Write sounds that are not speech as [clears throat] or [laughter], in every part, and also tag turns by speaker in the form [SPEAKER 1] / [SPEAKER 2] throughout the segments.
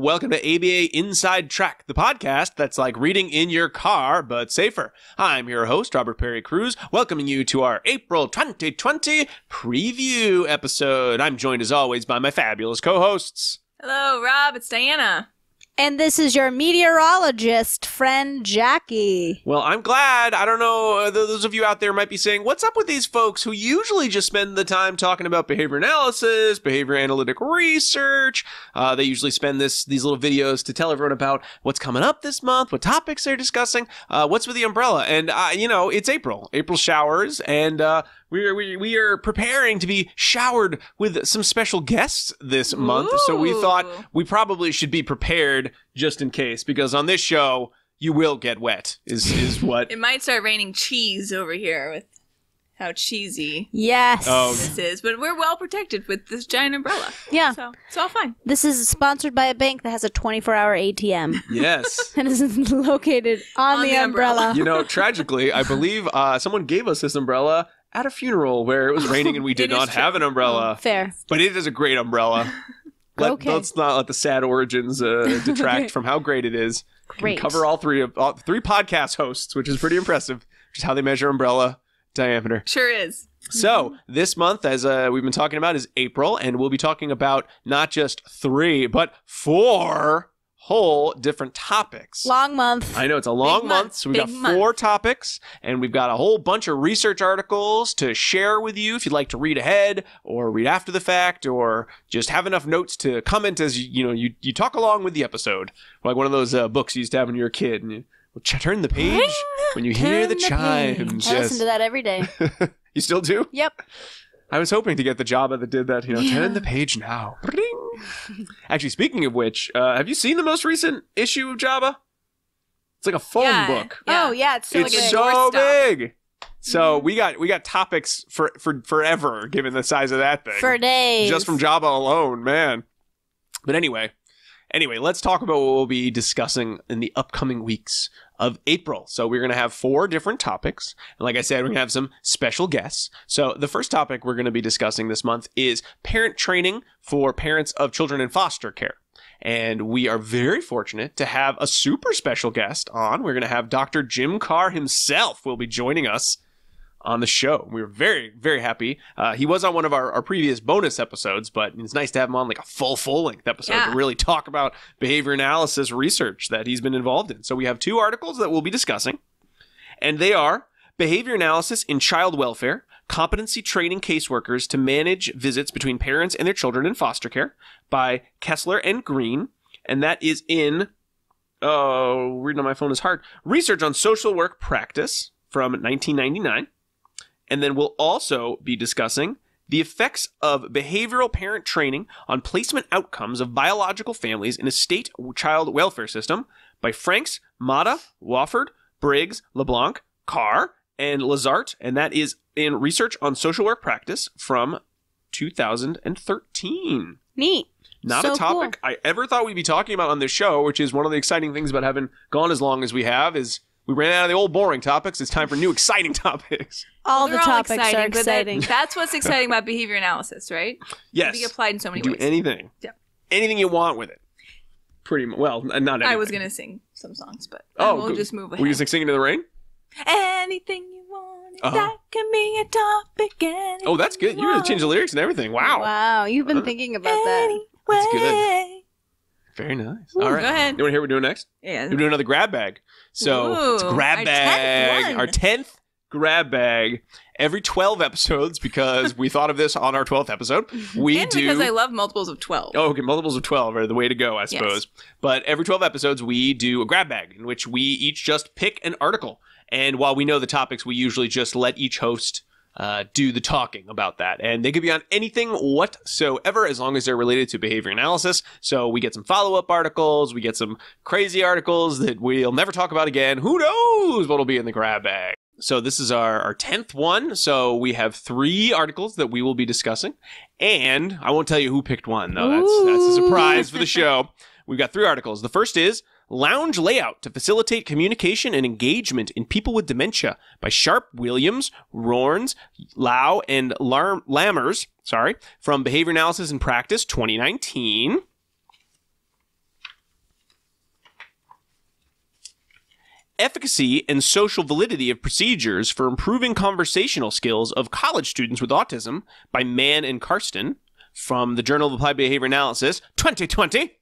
[SPEAKER 1] Welcome to ABA Inside Track, the podcast that's like reading in your car, but safer. I'm your host, Robert Perry Cruz, welcoming you to our April 2020 preview episode. I'm joined as always by my fabulous co hosts.
[SPEAKER 2] Hello, Rob. It's Diana. And this is your meteorologist friend, Jackie.
[SPEAKER 1] Well, I'm glad. I don't know. Uh, those of you out there might be saying, what's up with these folks who usually just spend the time talking about behavior analysis, behavior analytic research? Uh, they usually spend this these little videos to tell everyone about what's coming up this month, what topics they're discussing, uh, what's with the umbrella. And, uh, you know, it's April, April showers, and uh, we are, we, we are preparing to be showered with some special guests this month. Ooh. So we thought we probably should be prepared just in case, because on this show, you will get wet, is, is what.
[SPEAKER 3] It might start raining cheese over here with how cheesy
[SPEAKER 1] yes oh. this
[SPEAKER 3] is but we're well protected with this giant umbrella
[SPEAKER 2] yeah so it's all fine this is sponsored by a bank that has a 24-hour atm
[SPEAKER 1] yes
[SPEAKER 2] [laughs] and is located on, on the, the umbrella. umbrella.
[SPEAKER 1] you know tragically i believe uh, someone gave us this umbrella at a funeral where it was raining and we [laughs] did not have an umbrella. Mm, fair. But it is a great umbrella. [laughs] Let, okay. Let's not let the sad origins uh, [laughs] detract from how great it is. Great. cover all three of all, three podcast hosts, which is pretty impressive. Just is how they measure umbrella diameter. Sure is. So this month, as uh, we've been talking about, is April, and we'll be talking about not just three but four whole different topics.
[SPEAKER 2] Long month.
[SPEAKER 1] I know it's a long Big month, month. So we've Big got month. four topics and we've got a whole bunch of research articles to share with you if you'd like to read ahead or read after the fact or just have enough notes to comment as you, you know you, you talk along with the episode. Like one of those uh, books you used to have when you were a kid and you well, ch- turn the page [gasps] when you hear the, the chimes. I listen to that every day. [laughs] you still do? Yep. I was hoping to get the Java that did that. You know, yeah. turn the page now. [laughs] Actually, speaking of which, uh, have you seen the most recent issue of Java? It's like a phone yeah. book.
[SPEAKER 2] Yeah. Oh yeah, it's, so, it's like so
[SPEAKER 1] big. So mm-hmm. we got we got topics for for forever, given the size of that thing. For days, just from Java alone, man. But anyway, anyway, let's talk about what we'll be discussing in the upcoming weeks of April. So we're going to have four different topics. And like I said, we're going to have some special guests. So the first topic we're going to be discussing this month is parent training for parents of children in foster care. And we are very fortunate to have a super special guest on. We're going to have Dr. Jim Carr himself will be joining us on the show. We were very, very happy. Uh, he was on one of our, our previous bonus episodes, but it's nice to have him on like a full, full length episode yeah. to really talk about behavior analysis research that he's been involved in. So we have two articles that we'll be discussing, and they are Behavior Analysis in Child Welfare. Competency Training Caseworkers to Manage Visits Between Parents and Their Children in Foster Care by Kessler and Green. And that is in, oh, reading on my phone is hard. Research on Social Work Practice from 1999. And then we'll also be discussing the effects of behavioral parent training on placement outcomes of biological families in a state child welfare system by Franks, Mata, Wofford, Briggs, LeBlanc, Carr, and Lazart, and that is in Research on Social Work Practice from 2013. Neat. Not so a topic cool. I ever thought we'd be talking about on this show, which is one of the exciting things about having gone as long as we have is we ran out of the old boring topics. It's time for new exciting [laughs] topics.
[SPEAKER 3] All well, the topics all exciting, are exciting. that's what's [laughs] exciting about behavior analysis, right? Yes. It can be applied in so many Do ways. Do anything. Yep.
[SPEAKER 1] Anything you want with it. Pretty much. Well, not anything. I was going
[SPEAKER 3] to sing some songs, but oh, we'll good. just move ahead. Were you
[SPEAKER 1] singing to the rain?
[SPEAKER 3] Anything
[SPEAKER 2] you
[SPEAKER 1] want, uh-huh. that
[SPEAKER 2] can be a topic.
[SPEAKER 1] Anything oh, that's good. You, you really changed the lyrics and everything. Wow.
[SPEAKER 2] Wow. You've been uh-huh. thinking about that. That's good.
[SPEAKER 1] Very nice. Ooh, All right. Go ahead. You want to hear what we're doing next? Yeah. We're doing another grab bag. So Ooh, it's grab our bag. Tenth our 10th grab bag every 12 episodes because we thought of this on our 12th episode. [laughs] We and do because I
[SPEAKER 3] love multiples of 12.
[SPEAKER 1] Oh, okay, multiples of 12 are the way to go, I suppose. Yes. But every 12 episodes we do a grab bag in which we each just pick an article. And while we know the topics, we usually just let each host uh, do the talking about that. And they could be on anything whatsoever as long as they're related to behavior analysis. So we get some follow up articles, we get some crazy articles that we'll never talk about again. Who knows what'll be in the grab bag? So this is our, our 10th one. So we have three articles that we will be discussing. And I won't tell you who picked one, though. That's, that's a surprise for the show. We've got three articles. The first is Lounge layout to facilitate communication and engagement in people with dementia by Sharp, Williams, Rorns, Lau, and Lar- Lammers, sorry, from Behavior Analysis and Practice 2019. efficacy and social validity of procedures for improving conversational skills of college students with autism by Mann and Karsten from the Journal of Applied Behavior Analysis 2020.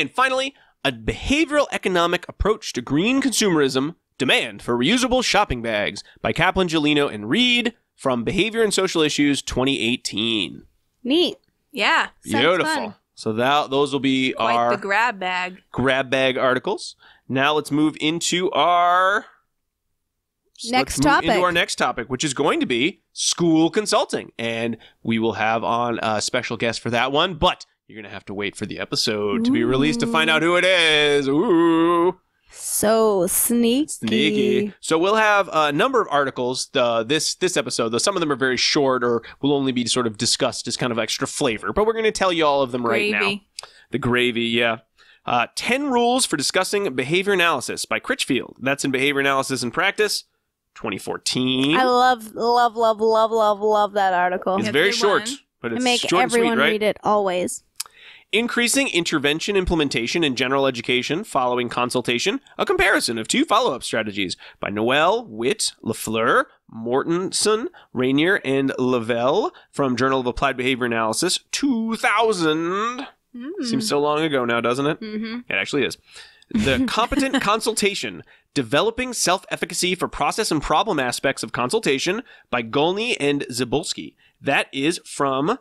[SPEAKER 1] And finally, a behavioral economic approach to green consumerism, demand for reusable shopping bags by Kaplan, Gelino, and Reed from Behavior and Social Issues 2018.
[SPEAKER 2] Neat. Yeah. Beautiful.
[SPEAKER 1] So that those will be Quite our the
[SPEAKER 3] grab bag.
[SPEAKER 1] Grab bag articles. Now let's move into our next topic. Into our next topic, which is going to be school consulting, and we will have on a uh, special guest for that one. But you're going to have to wait for the episode Ooh. to be released to find out who it is. Ooh.
[SPEAKER 2] So sneaky. Sneaky.
[SPEAKER 1] So we'll have a number of articles uh, this this episode, though some of them are very short or will only be sort of discussed as kind of extra flavor, but we're going to tell you all of them gravy. right now. The gravy, yeah. Uh, 10 Rules for Discussing Behavior Analysis by Critchfield. That's in Behavior Analysis and Practice. 2014. I
[SPEAKER 2] love, love, love, love, love, love that article. It's very short, one. but it's I make short everyone and sweet, right? read it always
[SPEAKER 1] increasing intervention implementation in general education following consultation, a comparison of two follow up strategies by Noel, Witt, Lafleur, Mortenson, Rainier, and Lavelle from Journal of Applied Behavior Analysis 2000. mm Seems so long ago now, doesn't it? Mm-hmm. It actually is. The [laughs] competent consultation, developing self efficacy for process and problem aspects of consultation by Golny and Zabolski. That is from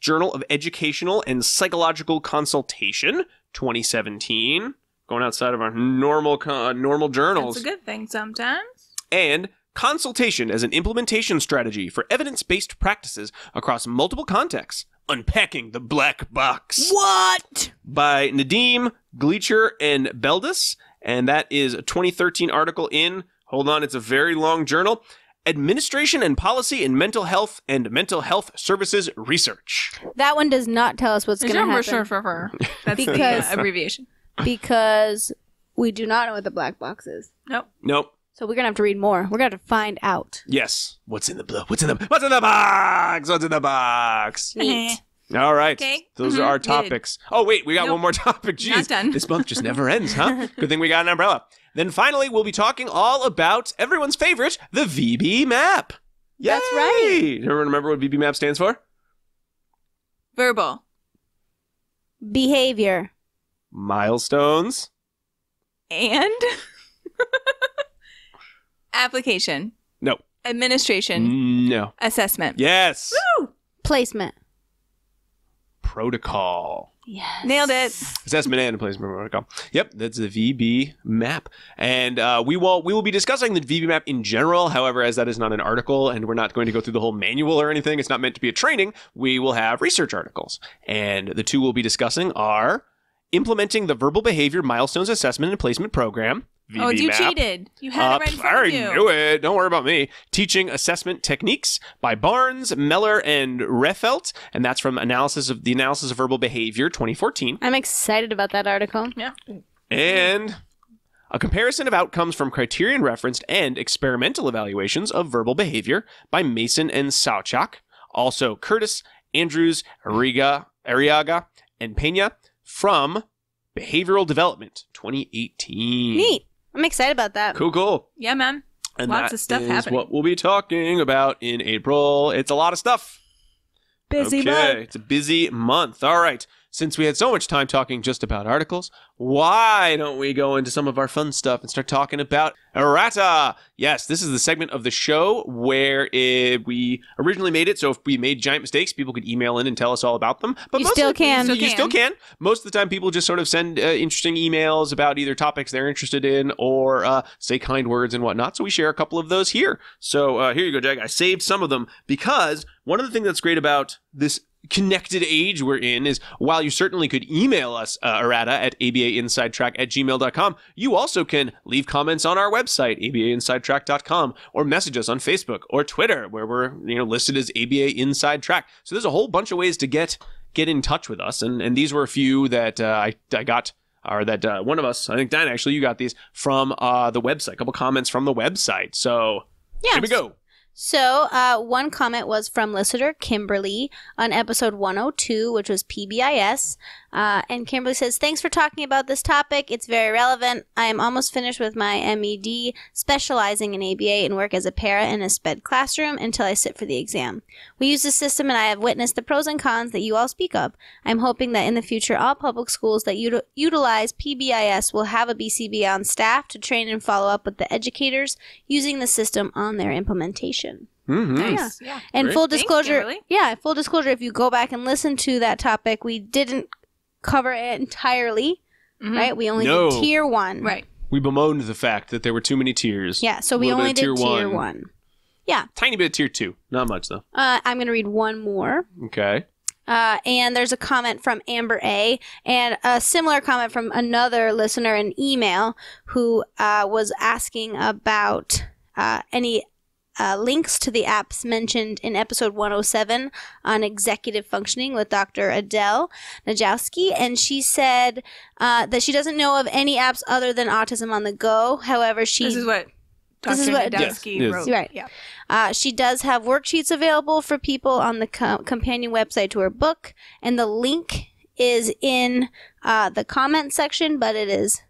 [SPEAKER 1] Journal of Educational and Psychological Consultation, 2017. Going outside of our normal uh, normal journals. That's a
[SPEAKER 3] good thing sometimes.
[SPEAKER 1] And consultation as an implementation strategy for evidence-based practices across multiple contexts. Unpacking the Black Box. What? By Nadim, Gleacher, and Beldis. And that is a 2013 article in, hold on, it's a very long journal, Administration and Policy in Mental Health and Mental Health Services Research.
[SPEAKER 2] That one does not tell us what's going to happen. Sure for her.
[SPEAKER 1] [laughs] That's because, the abbreviation.
[SPEAKER 2] Because we do not know what the black box is. Nope. Nope. So we're gonna have to read more. We're gonna have to find out.
[SPEAKER 1] Yes. What's in the blue? what's in the what's in the box? What's in the box? Neat. [laughs] All right. Okay. Those mm-hmm. are our topics. Oh, wait, we got nope. one more [laughs] topic. Jeez. Not done. this month just never ends, huh? [laughs] Good thing we got an umbrella. Then finally, we'll be talking all about everyone's favorite, the VB map. Yay! That's right. Everyone remember what VB map stands for? Verbal.
[SPEAKER 2] Behavior.
[SPEAKER 1] Milestones.
[SPEAKER 2] And
[SPEAKER 3] [laughs] application. No. Administration. No. Assessment. Yes.
[SPEAKER 2] Woo! Placement.
[SPEAKER 1] Protocol.
[SPEAKER 2] Yes. Nailed it.
[SPEAKER 1] That's Manana plays Protocol. Yep, that's the VB map. And uh, we will we will be discussing the VB map in general. However, as that is not an article and we're not going to go through the whole manual or anything, it's not meant to be a training, we will have research articles. And the two we'll be discussing are implementing the verbal behavior milestones assessment and placement program VB oh, you map. cheated.
[SPEAKER 3] You had uh, it right in front I already of you. knew
[SPEAKER 1] it. Don't worry about me. Teaching Assessment Techniques by Barnes, Meller, and Refelt, and that's from analysis of the analysis of verbal behavior, 2014. I'm
[SPEAKER 2] excited about that article. Yeah.
[SPEAKER 1] And a comparison of outcomes from criterion referenced and experimental evaluations of verbal behavior by Mason and Sauchak, also Curtis, Andrews, Riga, Ariaga, and Pena from Behavioral Development 2018. Neat.
[SPEAKER 2] I'm excited about that. Cool, cool. Yeah, man. And Lots that of stuff is happening. what
[SPEAKER 1] we'll be talking about in April. It's a lot of stuff. Busy okay. month. It's a busy month. All right since we had so much time talking just about articles, why don't we go into some of our fun stuff and start talking about errata? Yes, this is the segment of the show where it, we originally made it. So if we made giant mistakes, people could email in and tell us all about them. But you still can. You still, you still can. Most of the time, people just sort of send uh, interesting emails about either topics they're interested in or uh, say kind words and whatnot. So we share a couple of those here. So uh, here you go, Jack. I saved some of them because one of the things that's great about this connected age we're in is while you certainly could email us uh, errata at abainsidetrack at gmail.com you also can leave comments on our website abainsidetrack.com or message us on facebook or twitter where we're you know listed as aba inside track so there's a whole bunch of ways to get get in touch with us and and these were a few that uh, i i got or that uh, one of us i think dan actually you got these from uh, the website a couple comments from the website so here we go
[SPEAKER 2] so, uh, one comment was from listener Kimberly on episode 102, which was PBIS. Uh, and Kimberly says, Thanks for talking about this topic. It's very relevant. I am almost finished with my MED, specializing in ABA, and work as a para in a SPED classroom until I sit for the exam. We use this system, and I have witnessed the pros and cons that you all speak of. I'm hoping that in the future, all public schools that utilize PBIS will have a BCB on staff to train and follow up with the educators using the system on their implementation. Mm-hmm.
[SPEAKER 3] Nice. Yeah. yeah. And Great. full disclosure,
[SPEAKER 2] Thanks, yeah, full disclosure, if you go back and listen to that topic, we didn't cover it entirely, mm-hmm. right? We only no. did tier one. Right.
[SPEAKER 1] We bemoaned the fact that there were too many tiers. Yeah, so we only did tier, tier one. one. Yeah. Tiny bit of tier two. Not much, though.
[SPEAKER 2] Uh, I'm going to read one more. Okay. Uh, and there's a comment from Amber A, and a similar comment from another listener in email who uh, was asking about uh, any uh, links to the apps mentioned in episode 107 on executive functioning with Dr. Adele Najowski. And she said uh, that she doesn't know of any apps other than Autism on the Go. However, she. This is what. Dr. This is what Nadowski yes, wrote. Right. Yeah. Uh, she does have worksheets available for people on the co- companion website to her book, and the link is in uh, the comment section, but it is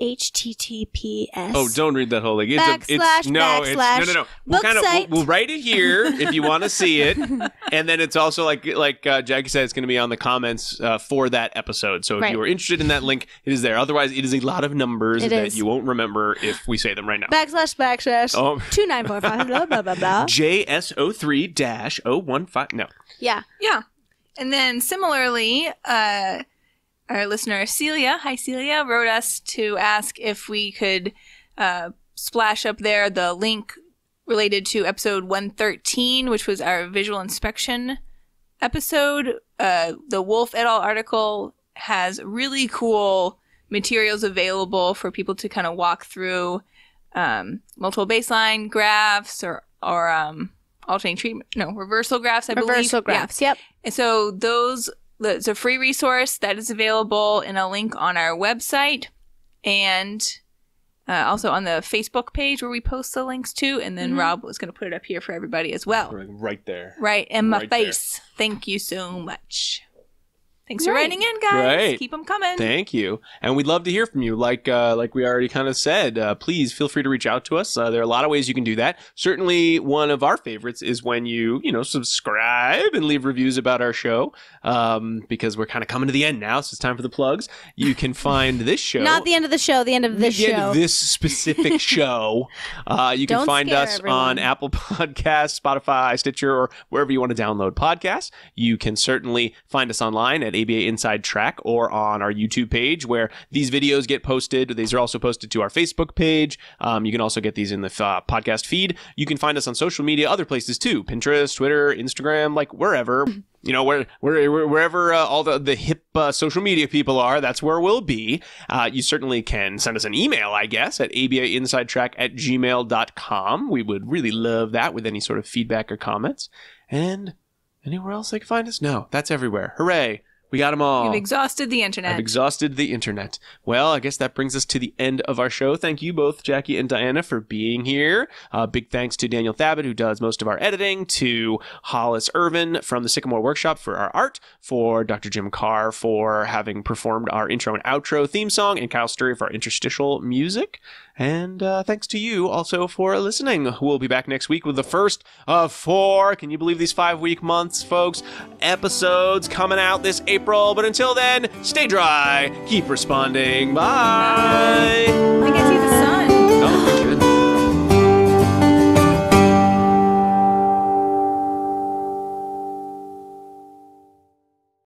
[SPEAKER 2] https. Oh, don't
[SPEAKER 1] read that whole thing. It's backslash, a, it's, no, backslash, it's, no, no, no. We'll, kind of, we'll, we'll, write it here [laughs] if you want to see it, and then it's also like like uh, Jackie said, it's going to be on the comments uh, for that episode. So if right. you are interested in that link, it is there. Otherwise, it is a lot of numbers it that is. you won't remember if we say them right now.
[SPEAKER 2] Backslash backslash oh. [laughs] two nine four five blah blah blah blah. [laughs]
[SPEAKER 1] JSO three dash oh one five. No.
[SPEAKER 3] Yeah. Yeah. And then similarly, uh, our listener Celia, hi Celia, wrote us to ask if we could uh, splash up there the link related to episode 113, which was our visual inspection episode. Uh, the Wolf et al. article has really cool materials available for people to kind of walk through um, multiple baseline graphs or, or um, alternating treatment, no, reversal graphs, I reversal believe. Reversal graphs, yeah. yep. And so those it's a free resource that is available in a link on our website and uh, also on the Facebook page where we post the links to. And then mm-hmm. Rob was going to put it up here for everybody as well.
[SPEAKER 1] Right there. Right
[SPEAKER 3] in my face. There. Thank you so much. Thanks Great. for writing in, guys. Great. Keep them coming. Thank
[SPEAKER 1] you, and we'd love to hear from you. Like uh, like we already kind of said, uh, please feel free to reach out to us. Uh, there are a lot of ways you can do that. Certainly, one of our favorites is when you you know subscribe and leave reviews about our show um, because we're kind of coming to the end now, so it's time for the plugs. You can [laughs] find this show, not
[SPEAKER 2] the end of the show, the end of this the show, of this
[SPEAKER 1] specific [laughs] show. Uh, you Don't can find us everyone. on Apple [laughs] Podcasts, Spotify, Stitcher, or wherever you want to download podcasts. You can certainly find us online at ABA Inside Track or on our YouTube page where these videos get posted. These are also posted to our Facebook page. Um, you can also get these in the uh, podcast feed. You can find us on social media, other places too Pinterest, Twitter, Instagram, like wherever. [clears throat] you know where, where wherever uh, all the the hip uh, social media people are that's where we'll be uh, you certainly can send us an email i guess at abainsidetrack at gmail.com we would really love that with any sort of feedback or comments and anywhere else they can find us no that's everywhere hooray we got them all. You've
[SPEAKER 3] exhausted the internet. I've
[SPEAKER 1] exhausted the internet. Well, I guess that brings us to the end of our show. Thank you both, Jackie and Diana, for being here. Uh, big thanks to Daniel Thabit, who does most of our editing, to Hollis Irvin from the Sycamore Workshop for our art, for Dr. Jim Carr for having performed our intro and outro theme song, and Kyle Sturry for our interstitial music. And uh, thanks to you also for listening. We'll be back next week with the first of four. Can you believe these five week months, folks? Episodes coming out this April. But until then, stay dry, keep responding. Bye. Bye.